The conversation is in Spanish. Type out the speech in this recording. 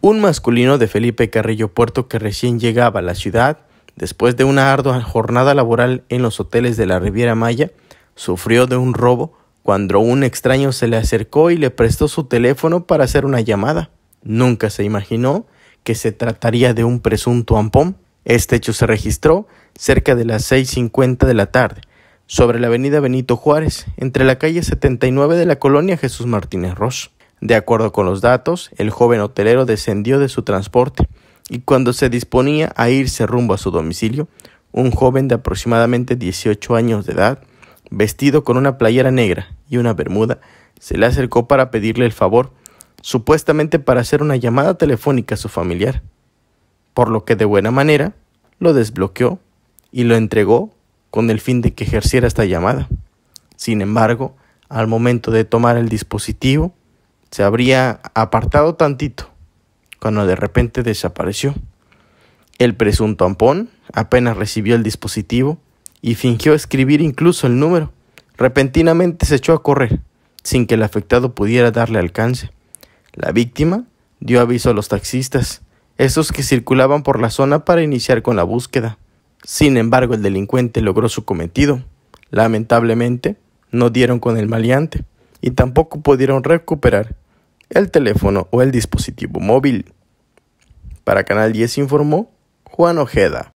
Un masculino de Felipe Carrillo Puerto que recién llegaba a la ciudad, después de una ardua jornada laboral en los hoteles de la Riviera Maya, sufrió de un robo cuando un extraño se le acercó y le prestó su teléfono para hacer una llamada. Nunca se imaginó que se trataría de un presunto ampón. Este hecho se registró cerca de las 6.50 de la tarde, sobre la avenida Benito Juárez, entre la calle 79 de la colonia Jesús Martínez Ross. De acuerdo con los datos, el joven hotelero descendió de su transporte y cuando se disponía a irse rumbo a su domicilio, un joven de aproximadamente 18 años de edad, vestido con una playera negra y una bermuda, se le acercó para pedirle el favor, supuestamente para hacer una llamada telefónica a su familiar, por lo que de buena manera lo desbloqueó y lo entregó con el fin de que ejerciera esta llamada. Sin embargo, al momento de tomar el dispositivo, se habría apartado tantito, cuando de repente desapareció. El presunto ampón apenas recibió el dispositivo y fingió escribir incluso el número. Repentinamente se echó a correr, sin que el afectado pudiera darle alcance. La víctima dio aviso a los taxistas, esos que circulaban por la zona para iniciar con la búsqueda. Sin embargo, el delincuente logró su cometido. Lamentablemente, no dieron con el maleante y tampoco pudieron recuperar el teléfono o el dispositivo móvil. Para Canal 10 informó Juan Ojeda.